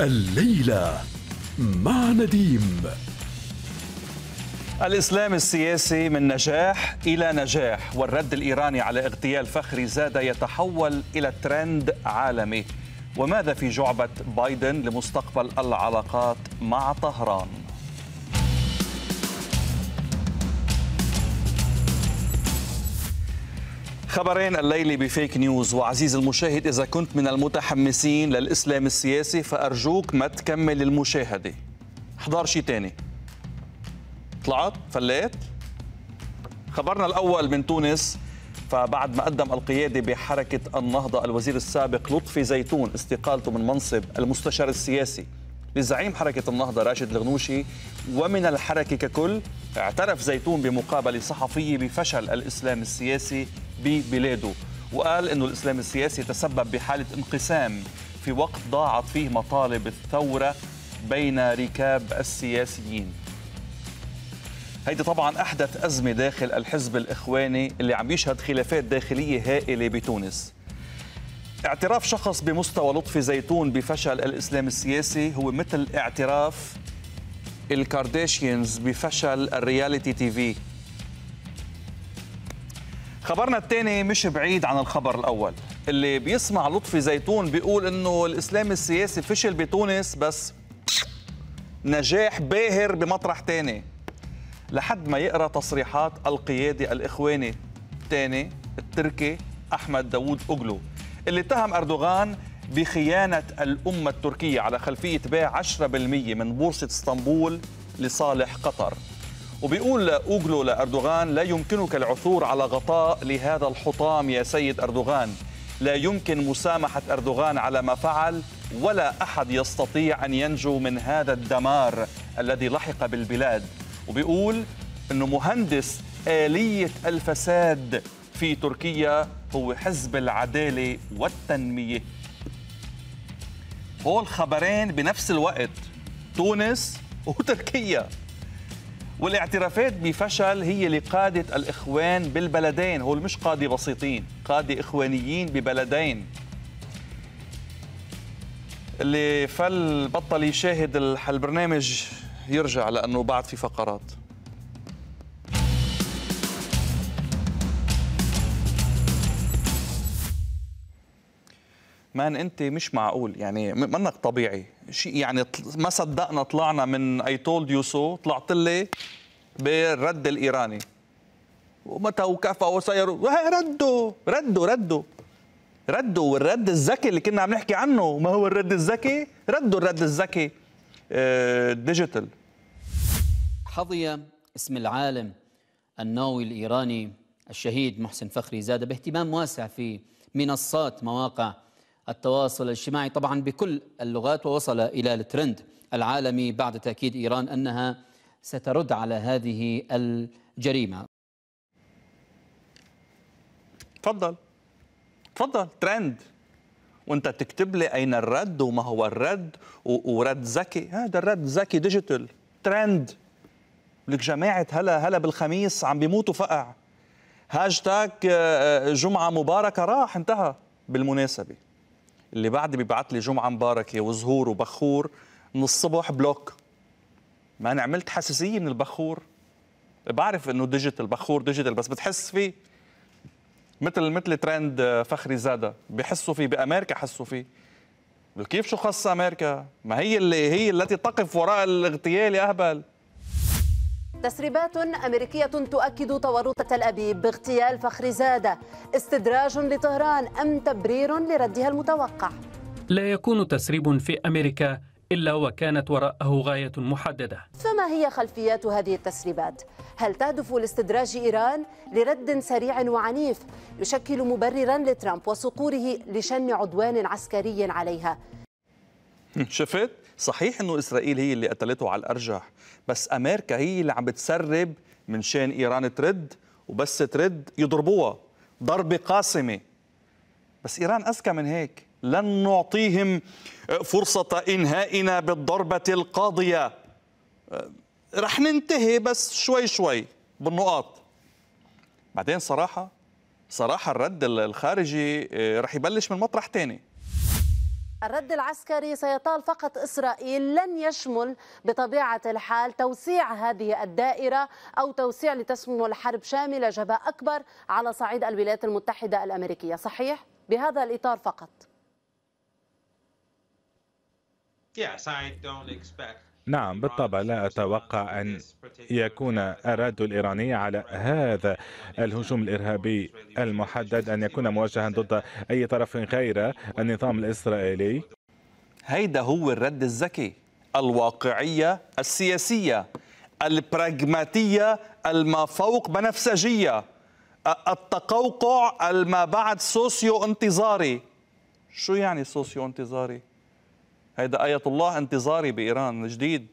الليلة مع نديم الإسلام السياسي من نجاح إلى نجاح والرد الإيراني على اغتيال فخري زاد يتحول إلى ترند عالمي وماذا في جعبة بايدن لمستقبل العلاقات مع طهران؟ خبرين الليلة بفيك نيوز وعزيزي المشاهد إذا كنت من المتحمسين للإسلام السياسي فأرجوك ما تكمل المشاهدة احضر شيء تاني طلعت فليت خبرنا الأول من تونس فبعد ما قدم القيادة بحركة النهضة الوزير السابق لطفي زيتون استقالته من منصب المستشار السياسي لزعيم حركة النهضة راشد الغنوشي ومن الحركة ككل اعترف زيتون بمقابلة صحفية بفشل الإسلام السياسي ببلاده وقال أنه الإسلام السياسي تسبب بحالة انقسام في وقت ضاعت فيه مطالب الثورة بين ركاب السياسيين هيدي طبعا أحدث أزمة داخل الحزب الإخواني اللي عم يشهد خلافات داخلية هائلة بتونس اعتراف شخص بمستوى لطفي زيتون بفشل الإسلام السياسي هو مثل اعتراف الكارداشيانز بفشل الرياليتي تي في خبرنا الثاني مش بعيد عن الخبر الأول اللي بيسمع لطفي زيتون بيقول إنه الإسلام السياسي فشل بتونس بس نجاح باهر بمطرح تاني لحد ما يقرأ تصريحات القيادي الإخواني الثاني التركي أحمد داوود أوغلو اللي اتهم أردوغان بخيانة الأمة التركية على خلفية بيع 10% من بورصة اسطنبول لصالح قطر وبيقول أوغلو لأردوغان لا يمكنك العثور على غطاء لهذا الحطام يا سيد أردوغان لا يمكن مسامحة أردوغان على ما فعل ولا أحد يستطيع أن ينجو من هذا الدمار الذي لحق بالبلاد وبيقول أنه مهندس آلية الفساد في تركيا هو حزب العدالة والتنمية هول خبرين بنفس الوقت تونس وتركيا والاعترافات بفشل هي لقادة الإخوان بالبلدين هول مش قادة بسيطين قادة إخوانيين ببلدين اللي فل بطل يشاهد البرنامج يرجع لأنه بعد في فقرات مان انت مش معقول يعني منك طبيعي شيء يعني ما صدقنا طلعنا من اي تولد يو سو طلعت لي بالرد الايراني ومتى وكفى سيروا ردوا ردوا ردوا ردوا والرد الذكي اللي كنا عم نحكي عنه ما هو الرد الذكي ردوا الرد الذكي ديجيتال آه، حظي اسم العالم النووي الايراني الشهيد محسن فخري زاد باهتمام واسع في منصات مواقع التواصل الاجتماعي طبعا بكل اللغات ووصل إلى الترند العالمي بعد تأكيد إيران أنها سترد على هذه الجريمة تفضل تفضل ترند وانت تكتب لي اين الرد وما هو الرد ورد ذكي هذا الرد ذكي ديجيتال ترند لك جماعه هلا هلا بالخميس عم بيموتوا فقع هاشتاج آه، آه، جمعه مباركه راح انتهى بالمناسبه اللي بعد بيبعت لي جمعه مباركه وزهور وبخور من الصبح بلوك ما انا عملت حساسيه من البخور بعرف انه ديجيتال بخور ديجيتال بس بتحس فيه مثل مثل ترند آه، فخري زاده بحسوا فيه بامريكا حسوا فيه كيف شو خص امريكا ما هي اللي هي التي تقف وراء الاغتيال يا اهبل تسريبات أمريكية تؤكد تورط تل أبيب باغتيال فخر زادة استدراج لطهران أم تبرير لردها المتوقع لا يكون تسريب في أمريكا إلا وكانت وراءه غاية محددة فما هي خلفيات هذه التسريبات؟ هل تهدف لاستدراج إيران لرد سريع وعنيف يشكل مبررا لترامب وصقوره لشن عدوان عسكري عليها؟ شفت؟ صحيح انه اسرائيل هي اللي قتلته على الارجح بس امريكا هي اللي عم بتسرب من شان ايران ترد وبس ترد يضربوها ضربه قاسمه بس ايران اذكى من هيك لن نعطيهم فرصه انهائنا بالضربه القاضيه أه، رح ننتهي بس شوي شوي بالنقاط بعدين صراحه صراحه الرد الخارجي أه، رح يبلش من مطرح تاني الرد العسكري سيطال فقط إسرائيل لن يشمل بطبيعة الحال توسيع هذه الدائرة أو توسيع لتشمل الحرب شاملة جبهة أكبر على صعيد الولايات المتحدة الأمريكية صحيح؟ بهذا الإطار فقط Yes, I don't expect نعم بالطبع لا أتوقع أن يكون الرد الإيراني على هذا الهجوم الإرهابي المحدد أن يكون موجها ضد أي طرف غير النظام الإسرائيلي هيدا هو الرد الذكي الواقعية السياسية البراغماتية الما فوق بنفسجية التقوقع الما بعد سوسيو انتظاري شو يعني سوسيو انتظاري؟ هيدا آية الله انتظاري بإيران الجديد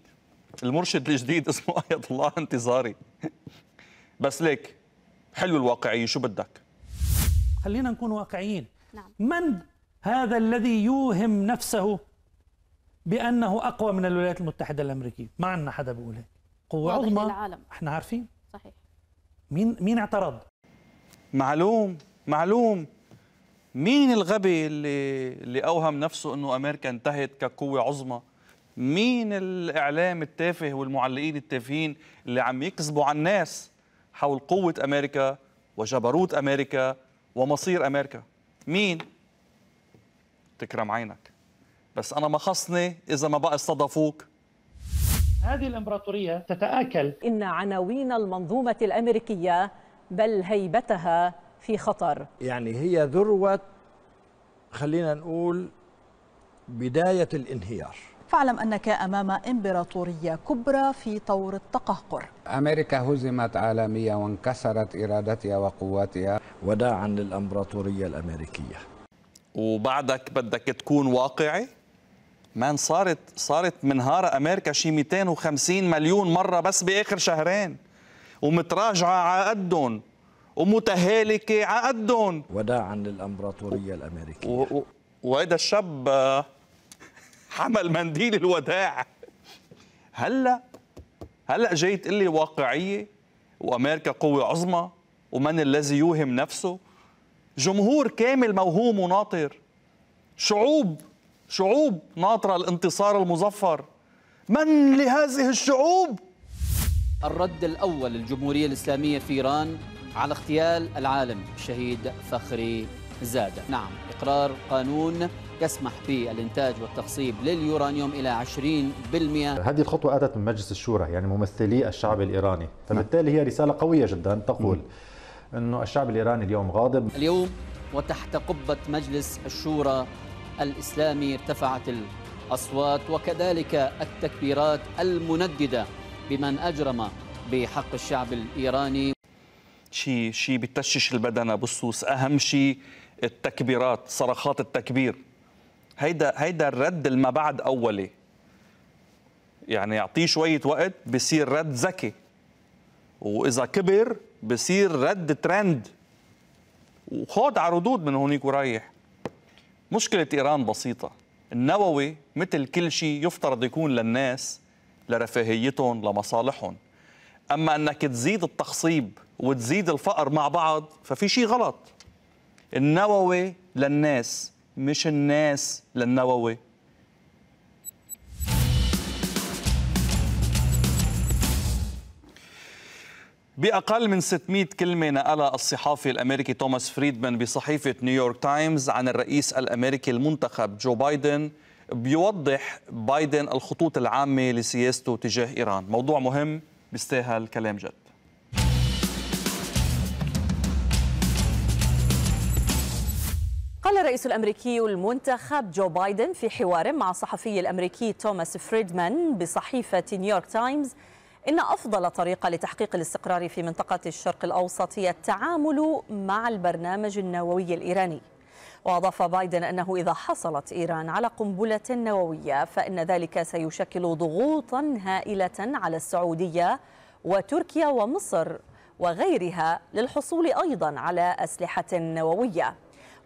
المرشد الجديد اسمه آية الله انتظاري بس ليك حلو الواقعية شو بدك خلينا نكون واقعيين نعم. من هذا الذي يوهم نفسه بأنه أقوى من الولايات المتحدة الأمريكية ما عندنا حدا بيقول هيك قوة عظمى احنا عارفين صحيح مين مين اعترض معلوم معلوم مين الغبي اللي اللي اوهم نفسه انه امريكا انتهت كقوه عظمى مين الاعلام التافه والمعلقين التافهين اللي عم يكذبوا على الناس حول قوه امريكا وجبروت امريكا ومصير امريكا مين تكرم عينك بس انا ما خصني اذا ما بقى استضافوك هذه الامبراطوريه تتاكل ان عناوين المنظومه الامريكيه بل هيبتها في خطر يعني هي ذروة خلينا نقول بداية الانهيار فاعلم أنك أمام إمبراطورية كبرى في طور التقهقر أمريكا هزمت عالميا وانكسرت إرادتها وقواتها وداعا للإمبراطورية الأمريكية وبعدك بدك تكون واقعي مان صارت صارت منهارة امريكا شي 250 مليون مره بس باخر شهرين ومتراجعه على قدهم ومتهالكة قدهم وداعا للأمبراطورية الأمريكية و... و... وهيدا الشاب آه، حمل منديل الوداع هلا هلا جاي تقول لي واقعيه وامريكا قوه عظمى ومن الذي يوهم نفسه جمهور كامل موهوم وناطر شعوب شعوب ناطره الانتصار المظفر من لهذه الشعوب الرد الاول للجمهوريه الاسلاميه في ايران على اغتيال العالم الشهيد فخري زادة نعم إقرار قانون يسمح بالإنتاج والتخصيب لليورانيوم إلى 20% هذه الخطوة أتت من مجلس الشورى يعني ممثلي الشعب الإيراني فبالتالي هي رسالة قوية جدا تقول نعم. أنه الشعب الإيراني اليوم غاضب اليوم وتحت قبة مجلس الشورى الإسلامي ارتفعت الأصوات وكذلك التكبيرات المنددة بمن أجرم بحق الشعب الإيراني شيء شيء بتشش البدنة بالصوص أهم شيء التكبيرات صرخات التكبير هيدا هيدا الرد الما بعد أولي يعني يعطيه شوية وقت بصير رد ذكي وإذا كبر بصير رد ترند وخاض على ردود من هونيك ورايح مشكلة إيران بسيطة النووي مثل كل شيء يفترض يكون للناس لرفاهيتهم لمصالحهم اما انك تزيد التخصيب وتزيد الفقر مع بعض ففي شيء غلط النووي للناس مش الناس للنووي بأقل من 600 كلمة نقلها الصحافي الأمريكي توماس فريدمان بصحيفة نيويورك تايمز عن الرئيس الأمريكي المنتخب جو بايدن بيوضح بايدن الخطوط العامة لسياسته تجاه إيران موضوع مهم بيستاهل كلام جد قال الرئيس الامريكي المنتخب جو بايدن في حوار مع الصحفي الامريكي توماس فريدمان بصحيفه نيويورك تايمز ان افضل طريقه لتحقيق الاستقرار في منطقه الشرق الاوسط هي التعامل مع البرنامج النووي الايراني وأضاف بايدن أنه إذا حصلت إيران على قنبلة نووية فإن ذلك سيشكل ضغوطا هائلة على السعودية وتركيا ومصر وغيرها للحصول أيضا على أسلحة نووية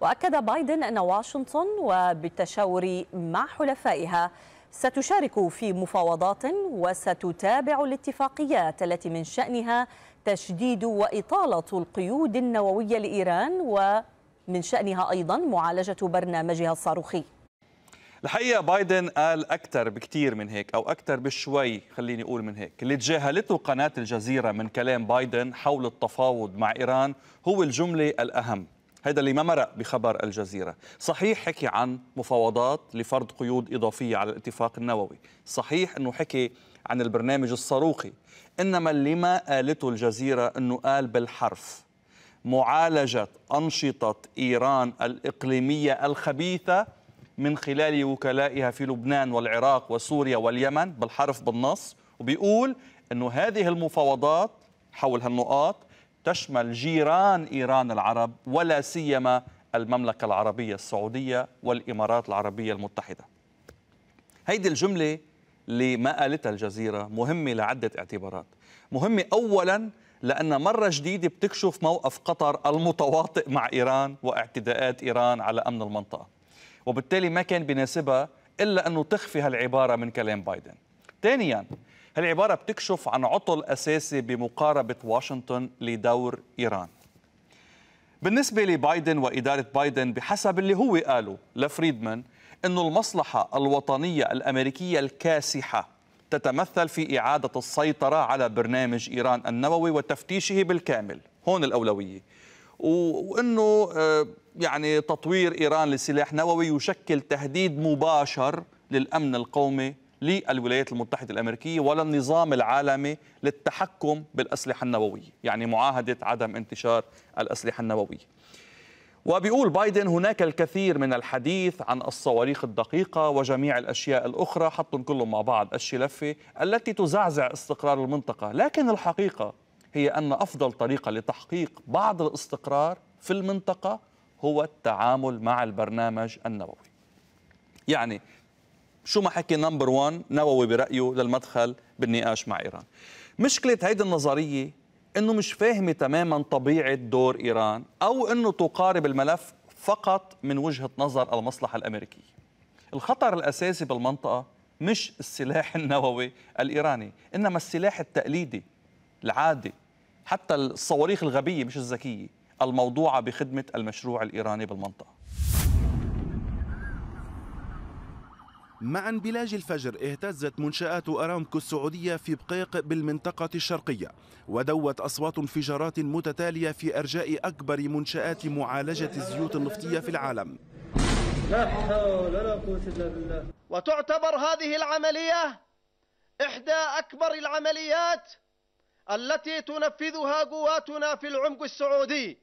وأكد بايدن أن واشنطن وبالتشاور مع حلفائها ستشارك في مفاوضات وستتابع الاتفاقيات التي من شأنها تشديد وإطالة القيود النووية لإيران و من شأنها أيضا معالجة برنامجها الصاروخي الحقيقة بايدن قال أكثر بكثير من هيك أو أكثر بشوي خليني أقول من هيك اللي تجاهلته قناة الجزيرة من كلام بايدن حول التفاوض مع إيران هو الجملة الأهم هذا اللي ما مرق بخبر الجزيرة صحيح حكي عن مفاوضات لفرض قيود إضافية على الاتفاق النووي صحيح أنه حكي عن البرنامج الصاروخي إنما اللي ما قالته الجزيرة أنه قال بالحرف معالجة أنشطة إيران الإقليمية الخبيثة من خلال وكلائها في لبنان والعراق وسوريا واليمن بالحرف بالنص وبيقول أنه هذه المفاوضات حول هالنقاط تشمل جيران إيران العرب ولا سيما المملكة العربية السعودية والإمارات العربية المتحدة هيدي الجملة اللي ما قالتها الجزيرة مهمة لعدة اعتبارات مهمة أولاً لأن مرة جديدة بتكشف موقف قطر المتواطئ مع إيران واعتداءات إيران على أمن المنطقة وبالتالي ما كان بناسبها إلا أنه تخفي هالعبارة من كلام بايدن ثانياً هالعبارة بتكشف عن عطل أساسي بمقاربة واشنطن لدور إيران بالنسبة لبايدن وإدارة بايدن بحسب اللي هو قاله لفريدمان أنه المصلحة الوطنية الأمريكية الكاسحة تتمثل في إعادة السيطرة على برنامج إيران النووي وتفتيشه بالكامل هون الأولوية وأنه آه، يعني تطوير إيران لسلاح نووي يشكل تهديد مباشر للأمن القومي للولايات المتحدة الأمريكية وللنظام العالمي للتحكم بالأسلحة النووية يعني معاهدة عدم انتشار الأسلحة النووية وبيقول بايدن هناك الكثير من الحديث عن الصواريخ الدقيقة وجميع الأشياء الأخرى حطهم كلهم مع بعض الشلفة التي تزعزع استقرار المنطقة لكن الحقيقة هي أن أفضل طريقة لتحقيق بعض الاستقرار في المنطقة هو التعامل مع البرنامج النووي يعني شو ما حكي نمبر 1 نووي برأيه للمدخل بالنقاش مع إيران مشكلة هيدي النظرية انه مش فاهمه تماما طبيعه دور ايران او انه تقارب الملف فقط من وجهه نظر المصلحه الامريكيه. الخطر الاساسي بالمنطقه مش السلاح النووي الايراني، انما السلاح التقليدي العادي حتى الصواريخ الغبيه مش الذكيه الموضوعه بخدمه المشروع الايراني بالمنطقه. مع انبلاج الفجر اهتزت منشآت أرامكو السعودية في بقيق بالمنطقة الشرقية ودوت أصوات انفجارات متتالية في أرجاء أكبر منشآت معالجة الزيوت النفطية في العالم لا حول ولا قوة إلا بالله وتعتبر هذه العملية إحدى أكبر العمليات التي تنفذها قواتنا في العمق السعودي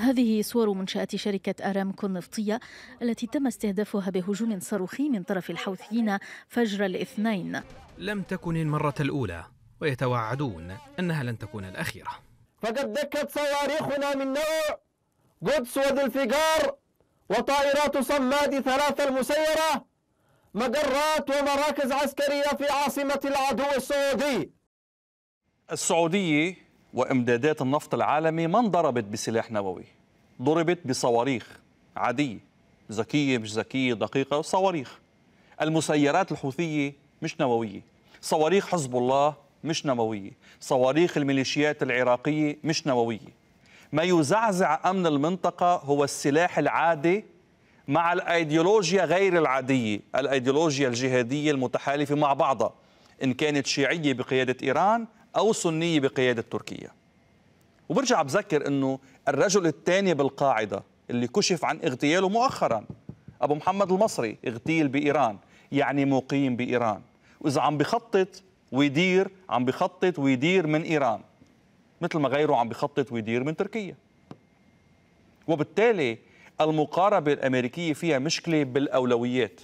هذه صور منشأة شركة أرامكو النفطية التي تم استهدافها بهجوم صاروخي من طرف الحوثيين فجر الاثنين لم تكن المرة الأولى ويتوعدون أنها لن تكون الأخيرة فقد دكت صواريخنا من نوع قدس وذو الفقار وطائرات صماد ثلاثة المسيرة مجرات ومراكز عسكرية في عاصمة العدو السعودي السعودية وامدادات النفط العالمي ما انضربت بسلاح نووي ضربت بصواريخ عادية ذكية مش ذكية دقيقة صواريخ المسيرات الحوثية مش نووية صواريخ حزب الله مش نووية صواريخ الميليشيات العراقية مش نووية ما يزعزع أمن المنطقة هو السلاح العادي مع الأيديولوجيا غير العادية الأيديولوجيا الجهادية المتحالفة مع بعضها إن كانت شيعية بقيادة إيران أو سنية بقيادة تركيا وبرجع بذكر أنه الرجل الثاني بالقاعدة اللي كشف عن اغتياله مؤخرا أبو محمد المصري اغتيل بإيران يعني مقيم بإيران وإذا عم بخطط ويدير عم بخطط ويدير من إيران مثل ما غيره عم بخطط ويدير من تركيا وبالتالي المقاربة الأمريكية فيها مشكلة بالأولويات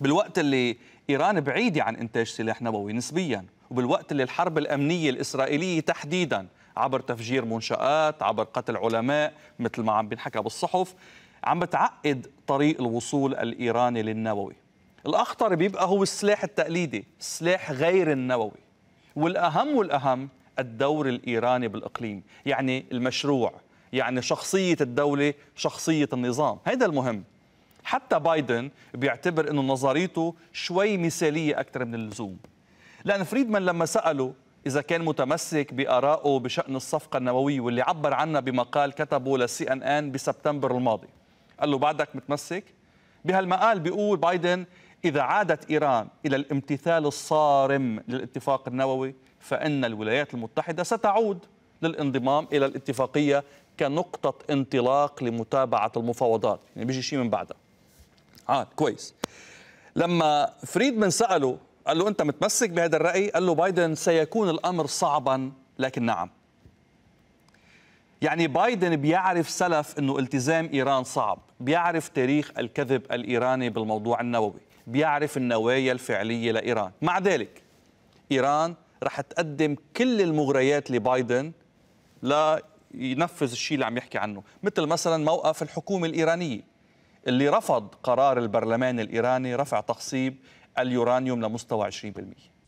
بالوقت اللي إيران بعيدة عن إنتاج سلاح نووي نسبياً وبالوقت اللي الحرب الأمنية الإسرائيلية تحديدا عبر تفجير منشآت عبر قتل علماء مثل ما عم بينحكى بالصحف عم بتعقد طريق الوصول الإيراني للنووي الأخطر بيبقى هو السلاح التقليدي السلاح غير النووي والأهم والأهم الدور الإيراني بالإقليم يعني المشروع يعني شخصية الدولة شخصية النظام هذا المهم حتى بايدن بيعتبر أنه نظريته شوي مثالية أكثر من اللزوم لأن فريدمان لما سأله إذا كان متمسك بآرائه بشأن الصفقة النووية واللي عبر عنها بمقال كتبه للسي أن أن بسبتمبر الماضي قال له بعدك متمسك بهالمقال بيقول بايدن إذا عادت إيران إلى الامتثال الصارم للاتفاق النووي فإن الولايات المتحدة ستعود للانضمام إلى الاتفاقية كنقطة انطلاق لمتابعة المفاوضات يعني بيجي شيء من بعدها عاد كويس لما فريدمان سأله قال له أنت متمسك بهذا الرأي قال له بايدن سيكون الأمر صعبا لكن نعم يعني بايدن بيعرف سلف أنه التزام إيران صعب بيعرف تاريخ الكذب الإيراني بالموضوع النووي بيعرف النوايا الفعلية لإيران مع ذلك إيران رح تقدم كل المغريات لبايدن لا ينفذ الشيء اللي عم يحكي عنه مثل مثلا موقف الحكومة الإيرانية اللي رفض قرار البرلمان الإيراني رفع تخصيب اليورانيوم لمستوى 20%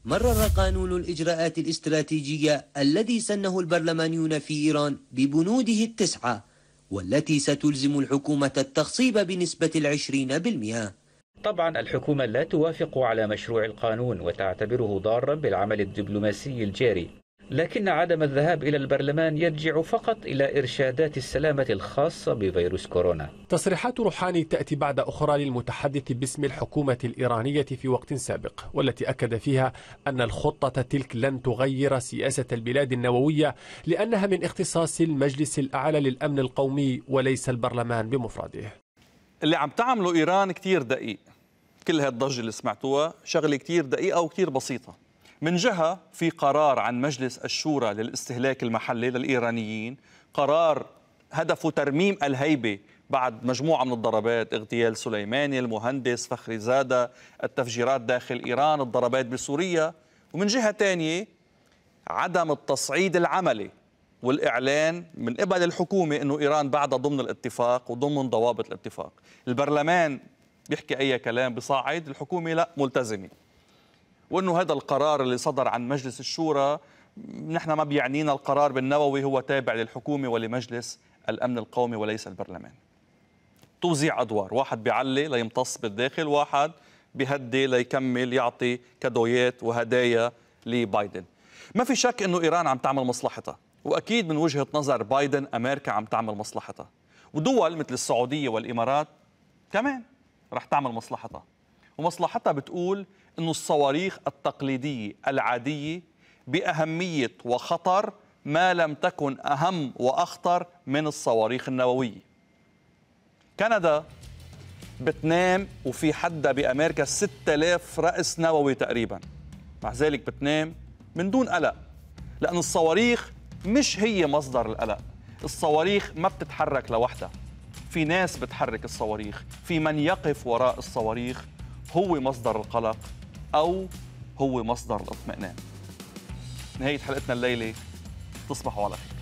مرر قانون الإجراءات الاستراتيجية الذي سنه البرلمانيون في إيران ببنوده التسعة والتي ستلزم الحكومة التخصيب بنسبة العشرين بالمئة طبعا الحكومة لا توافق على مشروع القانون وتعتبره ضارا بالعمل الدبلوماسي الجاري لكن عدم الذهاب إلى البرلمان يرجع فقط إلى إرشادات السلامة الخاصة بفيروس كورونا تصريحات روحاني تأتي بعد أخرى للمتحدث باسم الحكومة الإيرانية في وقت سابق والتي أكد فيها أن الخطة تلك لن تغير سياسة البلاد النووية لأنها من اختصاص المجلس الأعلى للأمن القومي وليس البرلمان بمفرده اللي عم تعمله إيران كتير دقيق كل هالضجة اللي سمعتوها شغلة كتير دقيقة وكتير بسيطة من جهة في قرار عن مجلس الشورى للاستهلاك المحلي للإيرانيين قرار هدفه ترميم الهيبة بعد مجموعة من الضربات اغتيال سليماني المهندس فخري زادة التفجيرات داخل إيران الضربات بسوريا ومن جهة ثانية عدم التصعيد العملي والإعلان من قبل الحكومة أنه إيران بعدها ضمن الاتفاق وضمن ضوابط الاتفاق البرلمان بيحكي أي كلام بصاعد الحكومة لا ملتزمة وانه هذا القرار اللي صدر عن مجلس الشورى نحن ما بيعنينا القرار بالنووي هو تابع للحكومه ولمجلس الامن القومي وليس البرلمان. توزيع ادوار، واحد بيعلي ليمتص بالداخل، واحد بيهدي ليكمل يعطي كادويات وهدايا لبايدن. ما في شك انه ايران عم تعمل مصلحتها، واكيد من وجهه نظر بايدن امريكا عم تعمل مصلحتها، ودول مثل السعوديه والامارات كمان رح تعمل مصلحتها، ومصلحتها بتقول أن الصواريخ التقليدية العادية بأهمية وخطر ما لم تكن أهم وأخطر من الصواريخ النووية كندا بتنام وفي حدا بأمريكا 6000 رأس نووي تقريبا مع ذلك بتنام من دون قلق لأن الصواريخ مش هي مصدر القلق الصواريخ ما بتتحرك لوحدها في ناس بتحرك الصواريخ في من يقف وراء الصواريخ هو مصدر القلق أو هو مصدر الاطمئنان نهاية حلقتنا الليلة تصبحوا على خير